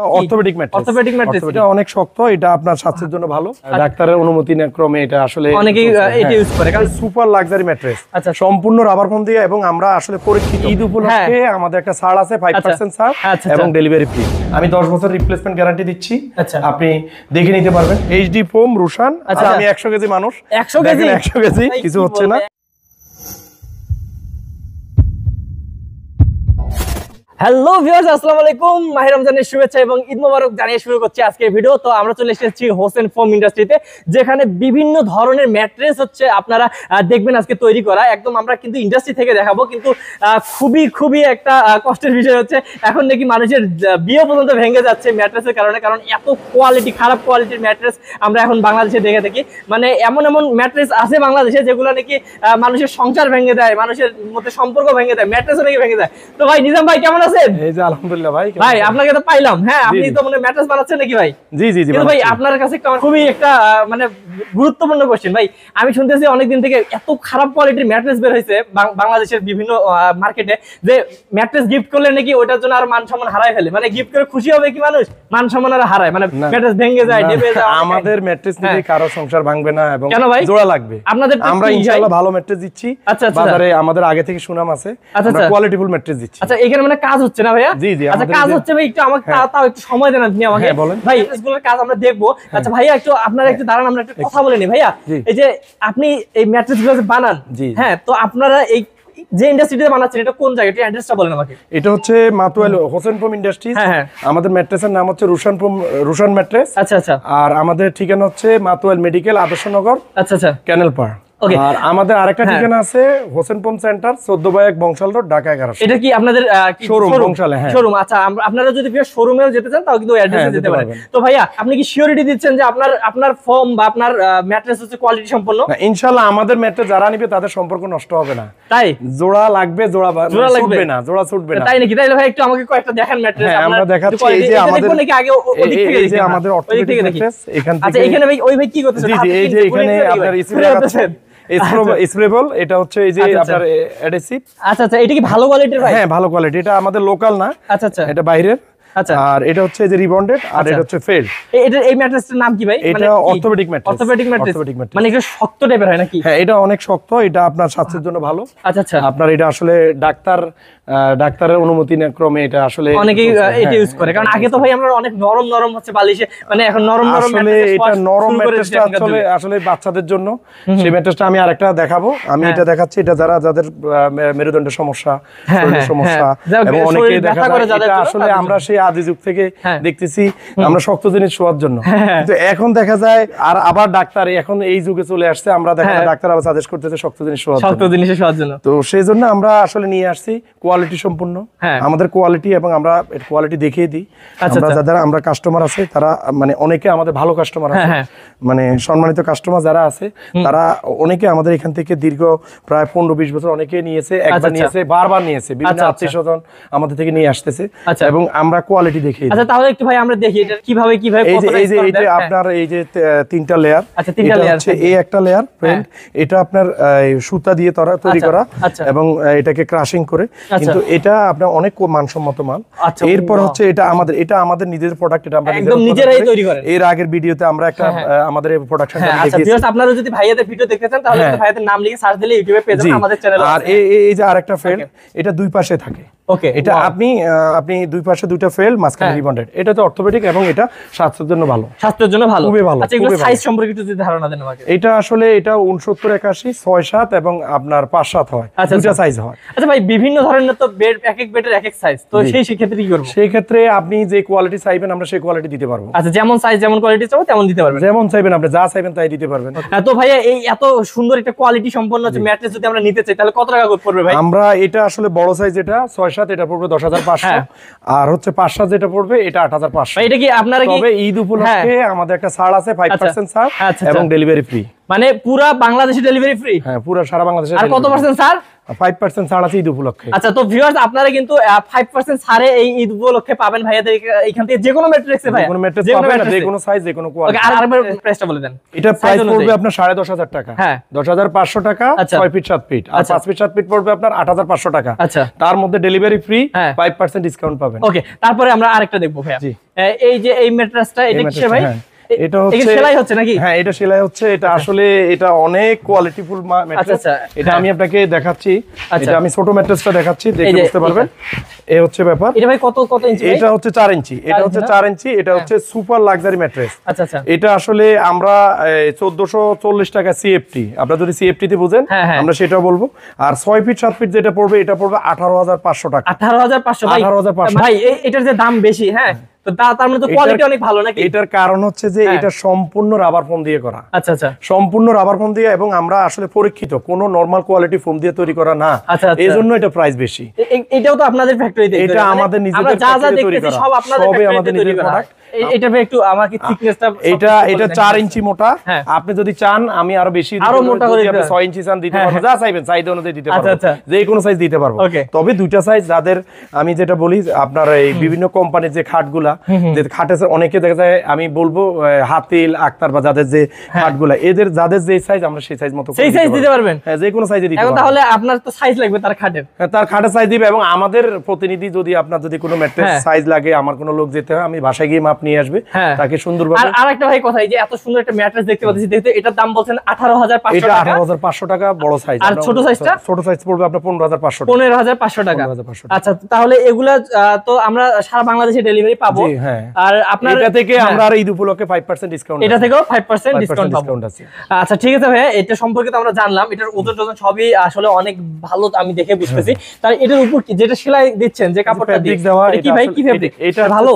আচ্ছা। হ্যাঁ, আচ্ছা। সম্পূর্ণ দিয়ে এবং আমরা আসলে ঈদ হ্যাঁ। আমাদের একটা ছাড় আছে আচ্ছা। ছাড় এবং ডেলিভারি ফ্রি আমি দশ বছর রিপ্লেসমেন্ট গ্যারান্টি দিচ্ছি আপনি দেখে নিতে পারবেন এইচডি ফোম রুশান আমি একশো কেজি মানুষ একশো কেজি একশো কেজি কিছু হচ্ছে না হ্যালো ভিউয়ার্স আসসালামু আলাইকুম মাহির রমজানের শুভেচ্ছা এবং ঈদ মোবারক জানিয়ে শুরু করছি আজকের ভিডিও তো আমরা চলে এসেছি হোসেন ফোম ইন্ডাস্ট্রিতে যেখানে বিভিন্ন ধরনের ম্যাট্রেস হচ্ছে আপনারা দেখবেন আজকে তৈরি করা একদম আমরা কিন্তু ইন্ডাস্ট্রি থেকে দেখাবো কিন্তু খুবই খুবই একটা কষ্টের বিষয় হচ্ছে এখন নাকি মানুষের বিয়ে পর্যন্ত ভেঙে যাচ্ছে ম্যাট্রেসের কারণে কারণ এত কোয়ালিটি খারাপ কোয়ালিটির ম্যাট্রেস আমরা এখন বাংলাদেশে দেখে থাকি মানে এমন এমন ম্যাট্রেস আছে বাংলাদেশে যেগুলো নাকি মানুষের সংসার ভেঙে দেয় মানুষের মধ্যে সম্পর্ক ভেঙে দেয় ম্যাট্রেসও নাকি ভেঙে দেয় তো ভাই নিজাম ভাই কেমন আমি শুনতেছি অনেকদিন থেকে এত খারাপ কোয়ালিটির ম্যাট্রেস বের হয়েছে বাংলাদেশের বিভিন্ন মার্কেটে যে ম্যাট্রেস গিফট করলে নাকি ওইটার জন্য আর মান সম্মান হারাই ফেলে মানে গিফট করে খুশি হবে কি মানুষ মান সম্মান আর হারায় মানে ম্যাট্রেস ভেঙে যায় আমাদের ম্যাট্রেস কারো সংসার ভাঙবে না এবং কেন ভাই জোড়া লাগবে আপনাদের আমরা ইনশাআল্লাহ ভালো ম্যাট্রেস দিচ্ছি আচ্ছা, আচ্ছা। বাজারে আমাদের আগে থেকে সুনাম আছে আচ্ছা কোয়ালিটিফুল ম্যাট্রেস আচ্ছা। দিচ্ছি আচ্ছা এখানে মানে কাজ কাজ হচ্ছে না ভাইয়া জি জি আচ্ছা কাজ হচ্ছে ভাই একটু আমাকে হ্যাঁ। তাও একটু সময় দেন আপনি আমাকে হ্যাঁ, ভাই এগুলোর কাজ আমরা দেখব হ্যাঁ। আচ্ছা ভাইয়া একটু আপনারা একটু দাঁড়ান আমরা একটু কথা বলে নিই ভাইয়া এই যে আপনি এই ম্যাট্রিক্স গুলো বানান হ্যাঁ তো আপনারা এই যে ইন্ডাস্ট্রিতে বানাচ্ছেন এটা কোন জায়গা এটা অ্যাড্রেসটা বলেন আমাকে এটা হচ্ছে মাতুয়াল হোসেন ফোম ইন্ডাস্ট্রিজ হ্যাঁ আমাদের ম্যাট্রেসের নাম হচ্ছে রুশান ফোম রুশান ম্যাট্রেস আচ্ছা আচ্ছা আর আমাদের ঠিকানা হচ্ছে মাতুয়াল মেডিকেল আদর্শনগর আচ্ছা আচ্ছা ক্যানেল পাড় আমাদের আরেকটা হ্যাঁ। ঠিকানা আছে হোসেনপম সেন্টার 14 বাই 1 এটা কি আপনাদের শোরুম শোরুম হ্যাঁ। আচ্ছা আপনারা যদি ফিরে শোরুমেও যেতে চান তাও কিন্তু অ্যাড্রেসে যেতে পারেন ভাইয়া আপনি কি সিওরিটি দিচ্ছেন যে আপনার আপনার ফর্ম বা আপনার ম্যাট্রেস হচ্ছে কোয়ালিটি সম্পন্ন ইনশাআল্লাহ আমাদের ম্যাট্রেস যারা নিবে তাদের সম্পর্ক নষ্ট হবে না তাই জোড়া লাগবে জোড়া জোড়া লাগবে না জোড়া ছুটবে না তাই নাকি তাইলে ভাই একটু আমাকে কয়েকটা দেখেন ম্যাট্রেস আমরা দেখাচ্ছি আমাদের আগে আমাদের অর্থনৈতিক আচ্ছা, এখানে ওই ভাই কি করতেছেন এই এখানে স্প্রেবল আচ্ছা। এটা হচ্ছে এই যে আচ্ছা, আচ্ছা। আপনার আচ্ছা আচ্ছা এটা কি ভালো কোয়ালিটির ভাই হ্যাঁ ভালো কোয়ালিটি এটা আমাদের লোকাল না আচ্ছা আচ্ছা এটা বাইরের আচ্ছা। আর এটা হচ্ছে যে রিবন্ডেড আর আচ্ছা। এটা হচ্ছে ফেল এটা এই নাম কি ভাই এটা অর্থোপেডিক অর্থোপেডিক মানে, মানে এটা শক্ত টাইপের হয় নাকি হ্যাঁ এটা অনেক শক্ত এটা আপনার স্বাস্থ্যের জন্য ভালো আচ্ছা আচ্ছা আপনার এটা আসলে ডাক্তার ডাক্তারের অনুমতি ক্রমে এটা আসলে অনেকেই এটা ইউজ হ্যাঁ, করে কারণ আগে তো ভাই আমরা অনেক নরম নরম হচ্ছে বালিশে মানে এখন নরম নরম আসলে এটা নরম আসলে আসলে বাচ্চাদের জন্য সেই ম্যাট্রেসটা আমি আরেকটা দেখাবো আমি হ্যাঁ। এটা দেখাচ্ছি এটা যারা যাদের মেরুদণ্ডের সমস্যা হ্যাঁ, সমস্যা এবং অনেকে দেখা যায় আসলে আমরা সেই আদি যুগ থেকে হ্যাঁ। দেখতেছি আমরা শক্ত জিনিস শোয়ার জন্য হ্যাঁ, হ্যাঁ। কিন্তু এখন দেখা যায় আর আবার ডাক্তার এখন এই যুগে চলে আসছে আমরা দেখা যায় ডাক্তার আবার সাজেস্ট করতেছে শক্ত জিনিস শোয়ার শক্ত জিনিসে শোয়ার জন্য তো সেই জন্য আমরা আসলে নিয়ে আসছি কোয়ালিটি সম্পূর্ণ আমাদের কোয়ালিটি এবং আমরা কোয়ালিটি দেখিয়ে দিই আচ্ছা, আমরা আচ্ছা। যারা আমরা কাস্টমার আছে তারা মানে অনেকে আমাদের ভালো কাস্টমার আছে মানে সম্মানিত কাস্টমার যারা আছে তারা অনেকে আমাদের এখান থেকে দীর্ঘ প্রায় পনেরো বিশ বছর অনেকে নিয়েছে একবার আচ্ছা, নিয়েছে বারবার নিয়েছে বিভিন্ন আত্মীয় স্বজন আমাদের থেকে নিয়ে আসতেছে এবং আমরা কোয়ালিটি দেখি আচ্ছা তাহলে একটু ভাই আমরা দেখি এটা কিভাবে কিভাবে এই যে এই যে এটা আপনার এই যে তিনটা লেয়ার আচ্ছা তিনটা লেয়ার আছে এই একটা লেয়ার হ্যাঁ। ফ্রেন্ড এটা আপনার সুতা দিয়ে তারা তৈরি আচ্ছা, করা আচ্ছা। এবং এটাকে ক্রাশিং করে আচ্ছা। কিন্তু এটা আপনার অনেক মানসম্মত মাল এরপর হচ্ছে এটা আমাদের এটা আমাদের নিজের প্রোডাক্ট এটা আমরা একদম নিজেরাই তৈরি করে এর আগের ভিডিওতে আমরা একটা হ্যাঁ, হ্যাঁ। আমাদের প্রোডাকশন আচ্ছা দেখিয়েছি আপনারা যদি ভাইয়াদের ভিডিও দেখতে চান তাহলে ভাইয়াদের নাম লিখে সার্চ দিলে ইউটিউবে পেয়ে যাবেন আমাদের চ্যানেল আর এই যে আরেকটা ফ্রেন্ড এটা দুই পাশে থাকে ওকে এটা আপনি আপনি দুই পাশে দুইটা ফেল মাঝখানে রিবন্ডেড হ্যাঁ। এটা তো অর্থোপেডিক এবং এটা স্বাস্থ্যের জন্য ভালো স্বাস্থ্যের জন্য ভালো খুবই ভালো আচ্ছা এগুলো সাইজ সম্পর্কে একটু যদি ধারণা দেন আমাকে এটা আসলে এটা 69 81 6 7 এবং আপনার 5 7 হয় আচ্ছা, দুটো সাইজ আচ্ছা। হয় আচ্ছা ভাই বিভিন্ন ধরনের তো বেড এক এক বেডের এক এক সাইজ তো সেই সেই ক্ষেত্রে কি করব সেই ক্ষেত্রে আপনি যে কোয়ালিটি চাইবেন আমরা সেই কোয়ালিটি দিতে পারবো আচ্ছা যেমন সাইজ যেমন কোয়ালিটি চাও তেমন দিতে পারবেন যেমন চাইবেন আপনি যা চাইবেন তাই দিতে পারবেন হ্যাঁ তো ভাইয়া এই এত সুন্দর একটা কোয়ালিটি সম্পন্ন যে ম্যাট্রেস যদি আমরা নিতে চাই তাহলে কত টাকা করতে করবে ভাই আমরা এটা আসলে বড় সাইজ এটা 6 সাত এটা পড়বে দশ হাজার পাঁচশো হ্যাঁ। আর হচ্ছে পাঁচশো যেটা পড়বে এটা আট হাজার পাঁচশো এটা কি আপনারা তবে ঈদ উপলক্ষে হ্যাঁ। আমাদের একটা ছাড় আছে ফাইভ আচ্ছা। পার্সেন্ট ছাড় আচ্ছা, আচ্ছা। এবং ডেলিভারি ফ্রি মানে পুরো বাংলাদেশে ডেলিভারি ফ্রি হ্যাঁ পুরো সারা বাংলাদেশে আর কত পার্সেন্ট স্যার 5% ছাড় আছে ঈদ উপলক্ষে আচ্ছা তো ভিউয়ার্স আপনারা কিন্তু 5% ছাড়ে এই ঈদ উপলক্ষে পাবেন ভাইয়াদের এখান থেকে যে কোনো ম্যাট্রিক্সে ভাই কোনো ম্যাট্রিক্স পাবেন না যে কোনো সাইজ যে কোনো কোয়ালিটি আর আরেকবার প্রাইসটা বলে দেন এটা প্রাইস পড়বে আপনার 10500 টাকা হ্যাঁ 10500 টাকা 6 ফিট 7 ফিট আর 5 ফিট 7 ফিট পড়বে আপনার 8500 টাকা আচ্ছা তার মধ্যে ডেলিভারি ফ্রি 5% ডিসকাউন্ট পাবেন ওকে তারপরে আমরা আরেকটা দেখব ভাইয়া এই যে এই ম্যাট্রিক্সটা এটা কিসের ভাই হ্যাঁ। এটা হচ্ছে সেলাই হচ্ছে নাকি হ্যাঁ এটা সেলাই হচ্ছে এটা আচ্ছা। আসলে এটা অনেক আচ্ছা, আচ্ছা, এটা হ্যাঁ। আমি আপনাকে দেখাচ্ছি এটা আমি ছোট ম্যাট্রেসটা দেখাচ্ছি দেখে বুঝতে পারবেন এ হচ্ছে ব্যাপার এটা ভাই কত কত ইঞ্চি এটা হচ্ছে 4 ইঞ্চি এটা হচ্ছে 4 ইঞ্চি এটা হ্যাঁ। হচ্ছে সুপার লাক্সারি ম্যাট্রেস এটা আসলে আমরা 1440 টাকা সিএফটি আপনারা যদি সিএফটি তে বুঝেন হ্যাঁ, আমরা সেটা বলবো আর 6 ফিট 7 ফিট যেটা পড়বে এটা পড়বে 18500 টাকা 18500 ভাই 18500 ভাই এটার যে দাম বেশি হ্যাঁ মানে হ্যাঁ। এটা সম্পূর্ণ রাবার ফোম দিয়ে করা আচ্ছা, আচ্ছা। সম্পূর্ণ রাবার ফোম দিয়ে এবং আমরা আসলে পরীক্ষিত কোনো নরমাল কোয়ালিটি ফোম দিয়ে তৈরি করা না আচ্ছা, আচ্ছা। এই এটা প্রাইস বেশি এটাও তো আপনাদের এটা মানে আমাদের নিজেদের যা সব আপনাদের ফ্যাক্টরিতে তৈরি এটা একটু আমার কি থিকনেসটা এটা এটা 4 ইঞ্চি মোটা হ্যাঁ। আপনি যদি চান আমি আরো বেশি আরো মোটা করে আপনি 6 ইঞ্চি চান দিতে হ্যাঁ, পারবো হ্যাঁ। যা চাইবেন অনুযায়ী আচ্ছা, আচ্ছা। দিতে পারবো যে কোনো সাইজ দিতে পারবো তবে দুইটা সাইজ যাদের আমি যেটা বলি আপনার এই বিভিন্ন কোম্পানির যে খাটগুলা যে খাটে অনেকে দেখা যায় আমি বলবো হাতিল আক্তার বা যাদের যে খাটগুলা এদের যাদের যে সাইজ আমরা সেই সাইজ মতো সেই সাইজ দিতে পারবেন যে কোনো সাইজে দিতে পারবেন তাহলে আপনার তো সাইজ লাগবে তার খাটের তার খাটের সাইজ দিবে এবং আমাদের প্রতিনিধি যদি আপনার যদি কোনো ম্যাট্রেস সাইজ লাগে আমার কোনো লোক যেতে হয় আমি বাসায় গিয়ে মাপ মাপ নিয়ে আসবে হ্যাঁ। তাকে সুন্দরভাবে আর একটা ভাই কথা এই যে এত সুন্দর একটা ম্যাট্রেস দেখতে পাচ্ছি দেখতে এটার দাম বলছেন 18500 টাকা এটা 18500 টাকা বড় সাইজ আর ছোট সাইজটা ছোট সাইজ পড়বে আপনার 15500 টাকা 15500 টাকা আচ্ছা তাহলে এগুলা তো আমরা সারা বাংলাদেশে ডেলিভারি পাবো হ্যাঁ। আর আপনার এটা থেকে হ্যাঁ। আমরা আর ঈদ উপলক্ষে 5% ডিসকাউন্ট এটা থেকেও 5% ডিসকাউন্ট পাবো আচ্ছা ঠিক আছে ভাই এটা সম্পর্কে তো আমরা জানলাম এটার ওজন টোজন সবই আসলে অনেক ভালো আমি দেখে বুঝতেছি তার এটার উপর কি যেটা সেলাই দিচ্ছেন যে কাপড়টা দিক দেওয়া এটা কি ভাই কি ফেব্রিক এটা ভালো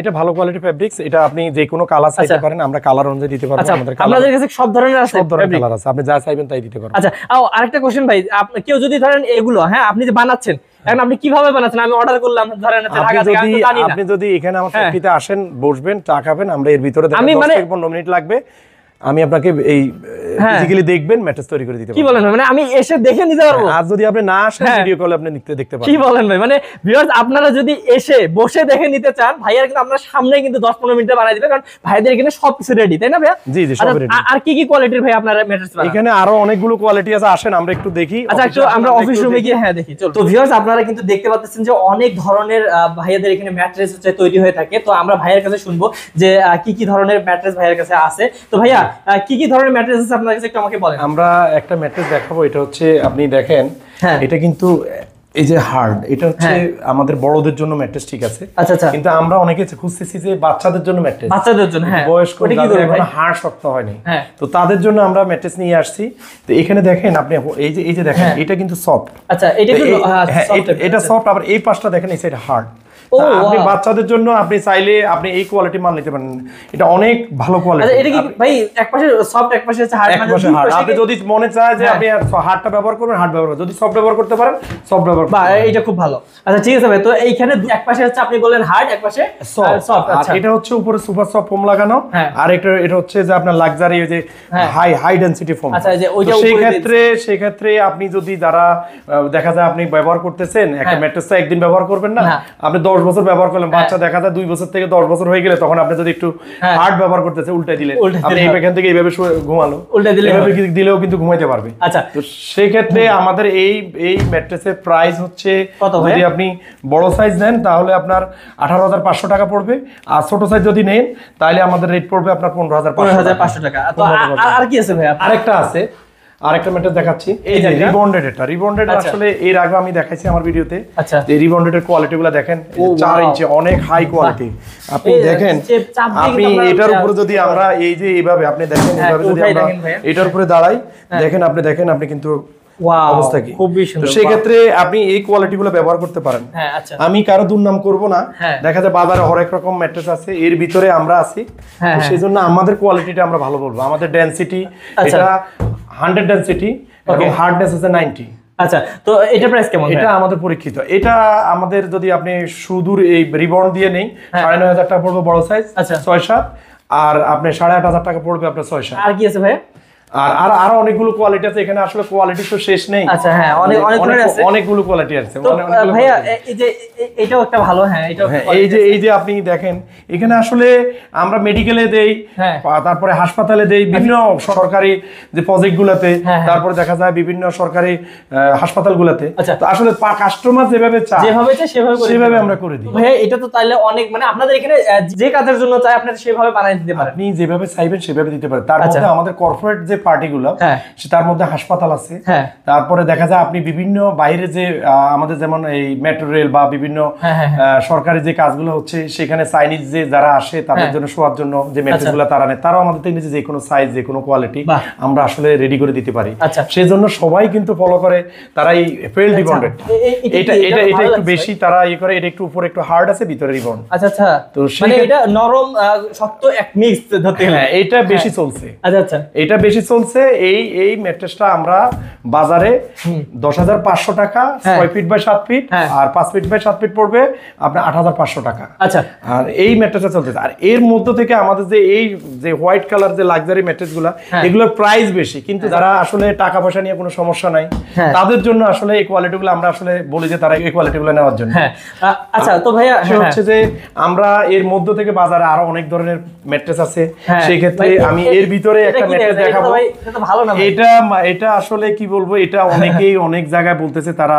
এটা ভালো কোয়ালিটি ফ্যাব্রিক্স এটা আপনি যে কোনো কালার চাইতে আচ্ছা। পারেন আমরা কালার অনুযায়ী দিতে পারবো আচ্ছা, আমাদের আমাদের কাছে সব ধরনের আছে সব ধরনের কালার আছে আপনি যা চাইবেন তাই দিতে পারবো আচ্ছা আও আরেকটা কোশ্চেন ভাই আপনি কেউ যদি ধরেন এগুলো হ্যাঁ আপনি যে বানাচ্ছেন হ্যাঁ। এখন আপনি কিভাবে বানাচ্ছেন আমি অর্ডার করলাম ধরেন ঢাকা থেকে আমি জানি না আপনি যদি এখানে আমার ফ্যাক্টরিতে আসেন বসবেন চা খাবেন আমরা এর ভিতরে 10 মানে- থেকে 15 মিনিট লাগবে আমি আপনাকে এই ফিজিক্যালি দেখবেন ম্যাট্রেস তৈরি করে দিতে কি বলেন মানে আমি এসে দেখে নিতে পারবো হ্যাঁ, আর যদি আপনি না আসেন ভিডিও হ্যাঁ। কলে আপনি নিতে দেখতে পারবেন কি বলেন ভাই মানে ভিউয়ার্স আপনারা যদি এসে বসে দেখে নিতে চান ভাইয়ার কিন্তু আমরা সামনে কিন্তু 10 15 মিনিটে বানাই দিবে কারণ ভাইদের এখানে সবকিছু রেডি তাই না ভাইয়া জি জি সব রেডি আচ্ছা, আর কি কি কোয়ালিটির ভাই আপনার ম্যাট্রেস এখানে আরো অনেকগুলো কোয়ালিটি আছে আসেন আমরা একটু দেখি আচ্ছা একটু আমরা অফিস রুমে গিয়ে হ্যাঁ দেখি চলো তো ভিউয়ার্স আপনারা কিন্তু দেখতে পাচ্ছেন যে অনেক ধরনের ভাইয়াদের এখানে ম্যাট্রেস হচ্ছে তৈরি হয়ে থাকে তো আমরা ভাইয়ার কাছে শুনবো যে কি কি ধরনের ম্যাট্রেস ভাইয়ার কাছে আছে তো ভাইয়া কি কি ধরনের ম্যাট্রেস আছে আপনারা একটু আমাকে বলেন আমরা একটা ম্যাট্রেস দেখাবো এটা হচ্ছে আপনি দেখেন হ্যাঁ। এটা কিন্তু এই যে হার্ড এটা হচ্ছে হ্যাঁ। আমাদের বড়দের জন্য ম্যাট্রেস ঠিক আছে আচ্ছা, আচ্ছা। কিন্তু আমরা অনেকে খুঁজতেছি যে বাচ্চাদের জন্য ম্যাট্রেস বাচ্চাদের জন্য হ্যাঁ। বয়স্ক এখন হাড় শক্ত হয়নি তো তাদের জন্য আমরা ম্যাট্রেস নিয়ে আসছি তো এখানে দেখেন আপনি এই যে এই যে দেখেন এটা কিন্তু সফট আচ্ছা এটা এটা সফট আবার এই পাশটা দেখেন এই সাইড হার্ড আপনি বাচ্চাদের জন্য আপনি চাইলে আপনি এই কোয়ালিটি মাল নিতে পারেন এটা অনেক ভালো আচ্ছা, কোয়ালিটি যদি মনে চায় যে হ্যাঁ। আপনি হাটটা ব্যবহার করবেন হাট ব্যবহার যদি সব ব্যবহার করতে পারেন সব ব্যবহার বা এটা খুব ভালো আচ্ছা ঠিক আছে ভাই তো এইখানে এক পাশে হচ্ছে আপনি বললেন হার্ড এক পাশে সফট আচ্ছা এটা হচ্ছে উপরে সুপার সফট ফোম লাগানো হ্যাঁ। আর এটা এটা হচ্ছে যে আপনার লাক্সারি যে হাই হাই ডেনসিটি ফোম আচ্ছা সেই ক্ষেত্রে সেই ক্ষেত্রে আপনি যদি যারা দেখা যায় আপনি ব্যবহার করতেছেন একটা ম্যাট্রেসটা একদিন ব্যবহার করবেন না হ্যাঁ। আপনি দশ বছর ব্যবহার করলেন হ্যাঁ। বাচ্চা দেখা যায় দুই বছর থেকে দশ বছর হয়ে গেলে তখন আপনি যদি একটু হ্যাঁ। হার্ড ব্যবহার করতেছে উল্টা দিলে এখান থেকে এইভাবে ঘুমালো উল্টা দিলে এভাবে দিলেও কিন্তু ঘুমাইতে পারবে আচ্ছা তো সেক্ষেত্রে আমাদের এই এই ম্যাট্রেসের প্রাইস হচ্ছে যদি আপনি বড় সাইজ নেন তাহলে আপনার আঠারো হাজার পাঁচশো টাকা পড়বে আর ছোট সাইজ যদি নেন তাহলে আমাদের রেট পড়বে আপনার পনেরো হাজার পাঁচশো টাকা আর কি আছে ভাই আরেকটা আছে আরেকটা ম্যাটার দেখাচ্ছি এই রিবন্ডেড এটা রিবন্ডেড আচ্ছা। আসলে এর আগে আমি দেখাইছি আমার ভিডিওতে আচ্ছা এই কোয়ালিটি কোয়ালিটিগুলো দেখেন 4 ইঞ্চি অনেক হাই কোয়ালিটি আপনি দেখেন আপনি এটার উপরে যদি আমরা এই যে এইভাবে আপনি দেখেন হ্যাঁ, এইভাবে যদি আমরা এটার উপরে দাঁড়াই হ্যাঁ। দেখেন আপনি দেখেন আপনি কিন্তু অবস্থা কি আপনি এই ব্যবহার করতে পারেন হ্যাঁ, আচ্ছা। আমি কারো দুর্নাম করবো না হ্যাঁ। দেখা যায় বাজারে হরেক রকম ম্যাট্রেস আছে এর ভিতরে আমরা আছি হ্যাঁ, সেই জন্য আমাদের কোয়ালিটিটা আমরা ভালো বলবো আমাদের ডেন্সিটি হান্ড্রেড ডেন্সিটি এবং হার্ডনেস আছে নাইনটি আচ্ছা তো এটা প্রাইস কেমন এটা আমাদের পরীক্ষিত এটা আমাদের যদি আপনি সুদূর এই রিবন দিয়ে নেই সাড়ে নয় হাজার টাকা পড়বে বড় সাইজ আচ্ছা। ছয় সাত আর আপনি সাড়ে আট হাজার টাকা পড়বে আপনার ছয় সাত আর কি আছে ভাই আর আর আরো অনেকগুলো কোয়ালিটি আছে এখানে আসলে কোয়ালিটি তো শেষ নেই আচ্ছা হ্যাঁ অনেক অনেক আছে অনেকগুলো কোয়ালিটি আছে মানে ভাইয়া এই যে এটাও একটা ভালো হ্যাঁ, হ্যাঁ এই যে এই যে আপনি দেখেন এখানে আসলে আমরা মেডিকেলে দেই হ্যাঁ। তারপরে হাসপাতালে দেই আচ্ছা। বিভিন্ন সরকারি যে প্রজেক্টগুলোতে হ্যাঁ, তারপরে দেখা যায় বিভিন্ন সরকারি হাসপাতালগুলোতে আচ্ছা। তো আসলে কাস্টমার যেভাবে চায় যেভাবে চায় সেভাবে সেভাবে আমরা করে দিই ভাইয়া এটা তো তাহলে অনেক মানে আপনাদের এখানে যে কাজের জন্য আপনারা সেভাবে বানাই দিতে পারেন আপনি যেভাবে চাইবেন সেভাবে দিতে পারেন তার আচ্ছা। মধ্যে আমাদের কর্পোরেট যে পার্টিগুলো হ্যাঁ। সে তার মধ্যে হাসপাতাল আছে হ্যাঁ। তারপরে দেখা যায় আপনি বিভিন্ন বাইরে যে আমাদের যেমন এই মেট্রো রেল বা বিভিন্ন হ্যাঁ, সরকারি যে কাজগুলো হচ্ছে সেখানে চাইনিজ যে যারা আসে তাদের জন্য শোয়ার জন্য যে ম্যাট্রেসগুলো আচ্ছা। তারা নেয় তারাও আমাদের থেকে যে কোনো সাইজ যে কোনো কোয়ালিটি আমরা আসলে রেডি করে দিতে পারি আচ্ছা। সেই জন্য সবাই কিন্তু ফলো করে তারা এই ফেল রিবন্ডেড এটা এটা এটা একটু বেশি তারা ইয়ে করে এটা একটু উপরে একটু হার্ড আছে ভিতরে আচ্ছা আচ্ছা তো মানে এটা নরম শক্ত এক মিক্স ধরতে গেলে এটা বেশি চলছে আচ্ছা আচ্ছা এটা বেশি চলছে এই এই ম্যাট্রেসটা আমরা বাজারে দশ হাজার পাঁচশো টাকা হ্যাঁ। ছয় ফিট বাই সাত ফিট হ্যাঁ। আর পাঁচ ফিট বাই সাত ফিট পড়বে আপনার আট হাজার পাঁচশো টাকা আচ্ছা আর এই ম্যাট্রেসটা চলছে আর এর মধ্য থেকে আমাদের যে এই যে হোয়াইট কালার যে লাক্সারি গুলা হ্যাঁ। এগুলোর প্রাইস বেশি কিন্তু যারা আসলে টাকা পয়সা নিয়ে কোনো সমস্যা নাই তাদের জন্য আসলে এই কোয়ালিটি গুলো আমরা আসলে বলি যে তারা এই কোয়ালিটি গুলো নেওয়ার জন্য আচ্ছা তো ভাইয়া হচ্ছে যে আমরা এর মধ্য থেকে বাজারে আরো অনেক ধরনের ম্যাট্রেস আছে সেক্ষেত্রে আমি এর ভিতরে একটা ম্যাট্রেস দেখাবো এটা এটা আসলে কি বলবো এটা অনেকেই অনেক জায়গায় বলতেছে তারা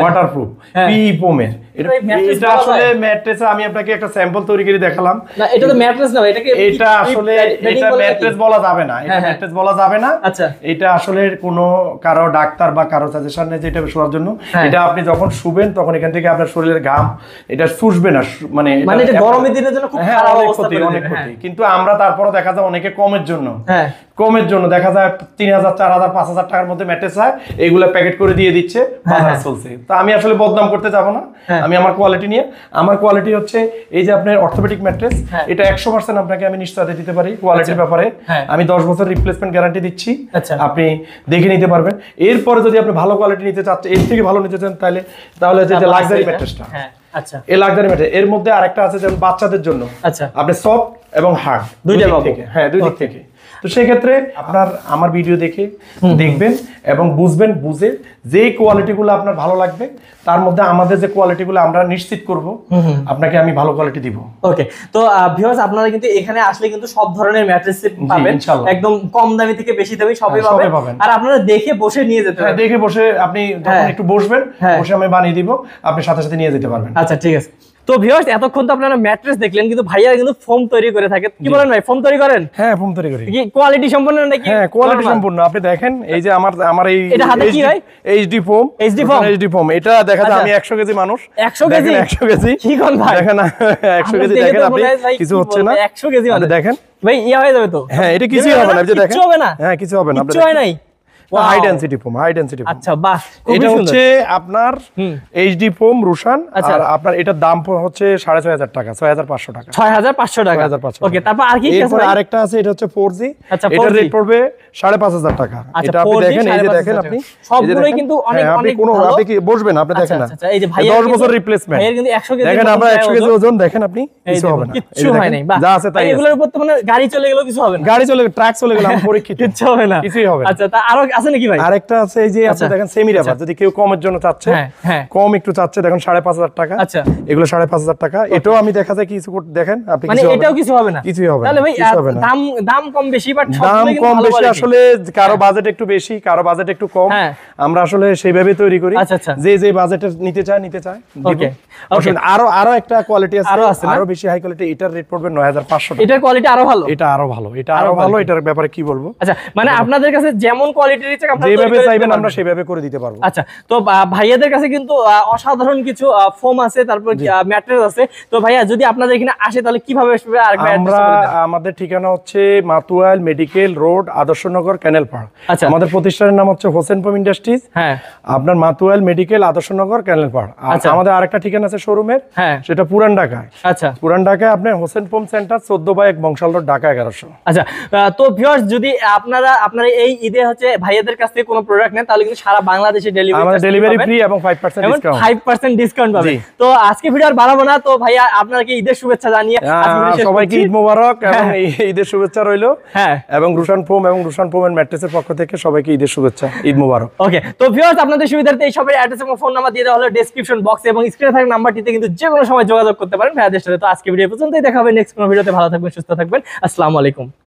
ওয়াটারপ্রুফ হ্যাঁ। হ্যাঁ। এটা আসলে ম্যাট্রেস আমি আপনাকে একটা স্যাম্পল তৈরি করে দেখালাম এটা তো ম্যাট্রেস না এটাকে এটা আসলে এটা ম্যাট্রেস বলা যাবে না এটা ম্যাট্রেস হ্যাঁ। বলা যাবে না আচ্ছা এটা আসলে কোনো কারো ডাক্তার বা কারো নেই যেটা শোয়ার জন্য এটা আপনি যখন শুবেন তখন এখান থেকে আপনার শরীরের ঘাম এটা শুষবে না মানে মানে গরমের দিনের জন্য খুব খারাপ অবস্থা অনেক ক্ষতি কিন্তু আমরা তারপরে দেখা যায় অনেকে কমের জন্য কমের জন্য দেখা যায় তিন হাজার চার হাজার পাঁচ হাজার টাকার মধ্যে ম্যাট্রেস হয় এগুলো প্যাকেট করে দিয়ে দিচ্ছে হ্যাঁ, হ্যাঁ। বাজার চলছে তো আমি আসলে বদনাম করতে যাব না হ্যাঁ। আমি আমার কোয়ালিটি নিয়ে আমার কোয়ালিটি হচ্ছে এই যে আপনার অর্থোপেটিক ম্যাট্রেস এটা একশো পার্সেন্ট আপনাকে আমি নিশ্চয়তা দিতে পারি কোয়ালিটির আচ্ছা। ব্যাপারে আমি দশ বছর রিপ্লেসমেন্ট গ্যারান্টি দিচ্ছি আচ্ছা। আপনি দেখে নিতে পারবেন এরপরে যদি আপনি ভালো কোয়ালিটি নিতে চাচ্ছেন এর থেকে ভালো নিতে চান তাহলে তাহলে যে লাক্সারি ম্যাট্রেসটা আচ্ছা এই এর মধ্যে আরেকটা আছে যেমন বাচ্চাদের জন্য আচ্ছা আপনি সফট এবং হার্ড দুইটা হ্যাঁ দুই দিক থেকে তো আপনার আমার ভিডিও দেখে দেখবেন এবং বুঝবেন বুঝে যে কোয়ালিটিগুলো আপনার ভালো লাগবে তার মধ্যে আমাদের যে কোয়ালিটিগুলো আমরা নিশ্চিত করব আপনাকে আমি ভালো কোয়ালিটি দিব ওকে তো ভিউয়ার্স আপনারা কিন্তু এখানে আসলে কিন্তু সব ধরনের ম্যাট্রেস পাবেন একদম কম দামি থেকে বেশি দামি হ্যাঁ, সবই পাবেন আর আপনারা দেখে বসে নিয়ে যেতে হ্যাঁ, পারেন দেখে বসে আপনি হ্যাঁ। একটু বসবেন বসে আমি বানিয়ে দিব আপনি সাথে সাথে নিয়ে যেতে পারবেন আচ্ছা। আচ্ছা ঠিক আছে তো ভিউয়ার্স এতক্ষণ তো আপনারা ম্যাট্রেস দেখলেন কিন্তু ভাইয়া কিন্তু ফোম তৈরি করে থাকে কি বলেন ভাই ফোম তৈরি করেন হ্যাঁ ফোম তৈরি করি কি কোয়ালিটি সম্পূর্ণ নাকি হ্যাঁ কোয়ালিটি সম্পূর্ণ আপনি দেখেন এই যে আমার আমার এই এটা হাতে কি হয় HD foam HD foam HD foam এটা দেখা যায় আচ্ছা। আমি 100 কেজি মানুষ 100 কেজি 100 কেজি কি কোন ভাই দেখেন না 100 কেজি দেখেন আপনি কিছু হচ্ছে না 100 কেজি মানে দেখেন ভাই ইয়া হয়ে যাবে তো হ্যাঁ এটা কিছু হবে না আপনি দেখেন কিছু হবে না হ্যাঁ কিছু হবে না কিছু হয় নাই high density foam high density foam আচ্ছা বাহ এটা হচ্ছে আপনার এইচডি ফোম রুশান আর আপনার এটার দাম হচ্ছে 6500 টাকা 6500 টাকা 6500 টাকা 6500 ওকে তারপর আর কি আছে আরেকটা আছে এটা হচ্ছে 4G এটা রেট পড়বে 5500 টাকা আচ্ছা, এটা আপনি দেখেন এই যে দেখেন আপনি সবগুলোই কিন্তু অনেক হ্যাঁ, অনেক কোনো আপনি কি বসবেন আপনি আচ্ছা, দেখেন না আচ্ছা, আচ্ছা এই যে ভাই 10 বছর রিপ্লেসমেন্ট এর কিন্তু 100 কেজি দেখেন আমরা 100 কেজি ওজন দেখেন আপনি কিছু হবে না কিছু হয় নাই যা আছে তাই এগুলোর উপর তো মানে গাড়ি চলে গেল কিছু হবে না গাড়ি চলে ট্রাক চলে গেল আমার পরীক্ষিত কিছু হবে না কিছুই হবে আচ্ছা তা আরো আছে নাকি ভাই আরেকটা আছে এই যে আপনি আচ্ছা। দেখেন সেমি আচ্ছা। যদি কেউ কমের জন্য চাচ্ছে হ্যাঁ, হ্যাঁ। কম একটু চাচ্ছে দেখেন সাড়ে পাঁচ হাজার টাকা আচ্ছা এগুলো সাড়ে পাঁচ হাজার টাকা এটাও আমি দেখা যায় কিছু দেখেন আপনি মানে এটাও কিছু হবে না কিছুই হবে তাহলে ভাই দাম দাম কম বেশি বাট দাম কম বেশি আসলে কারো বাজেট হ্যাঁ। একটু বেশি কারো বাজেট একটু কম আমরা আসলে সেইভাবে তৈরি করি আচ্ছা, যে যে বাজেটের নিতে চায় নিতে চায় ওকে আরো আরো একটা কোয়ালিটি আছে আরো বেশি হাই কোয়ালিটি এটার রেট পড়বে 9500 টাকা এটার কোয়ালিটি আরো ভালো এটা আরো ভালো এটা আরো ভালো এটার ব্যাপারে কি বলবো আচ্ছা মানে আপনাদের কাছে যেমন কোয়ালিটি আচ্ছা, অসাধারণ কিছু ফোম আছে তারপর ম্যাট্রেস আছে তো ভাইয়া যদি আপনাদের এখানে আসে তাহলে কিভাবে আমাদের ঠিকানা হচ্ছে Matuail medical road Adarshanagar canal পাহাড় আচ্ছা। আমাদের প্রতিষ্ঠানের নাম হচ্ছে হোসেন ফোম ইন্ডাস্ট্রিজ হ্যাঁ আপনার মাতুয়াল মেডিকেল আদর্শনগর ক্যানেল আচ্ছা আমাদের আরেকটা ঠিকানা আছে শোরুমের হ্যাঁ সেটা পুরান ঢাকায় আচ্ছা পুরান ঢাকায় আপনার হোসেন ফোম সেন্টার চোদ্দ বাই এক বংশাল রোড ঢাকা এগারোশো আচ্ছা তো ভিউয়ার্স যদি আপনারা আপনারা এই ঈদে হচ্ছে ভাই ভাইয়াদের কাছ থেকে কোনো প্রোডাক্ট নেন তাহলে কিন্তু সারা বাংলাদেশে ডেলিভারি আমাদের ডেলিভারি ফ্রি এবং 5% ডিসকাউন্ট 5% ডিসকাউন্ট পাবে তো আজকে ভিডিও আর বাড়াবো না তো ভাইয়া আপনাকে ঈদের শুভেচ্ছা জানিয়ে সবাইকে ঈদ মোবারক এবং হ্যাঁ। ঈদের শুভেচ্ছা রইল হ্যাঁ এবং রুশান ফোম এবং রুশান ফোম এন্ড ম্যাট্রেসের পক্ষ থেকে সবাইকে ঈদের শুভেচ্ছা ঈদ মোবারক ওকে তো ভিউয়ার্স আপনাদের সুবিধার্থে এই সবের অ্যাড্রেস এবং ফোন নাম্বার দিয়ে দেওয়া হলো ডেসক্রিপশন বক্সে এবং স্ক্রিনে থাকা নাম্বারটিতে কিন্তু যে কোনো সময় যোগাযোগ করতে পারেন ভাইয়াদের সাথে তো আজকে ভিডিও পর্যন্তই দেখা হবে নেক্সট কোনো ভিডিওতে ভালো থাকবেন সুস্থ থাকবেন আসসালামু আলাইকুম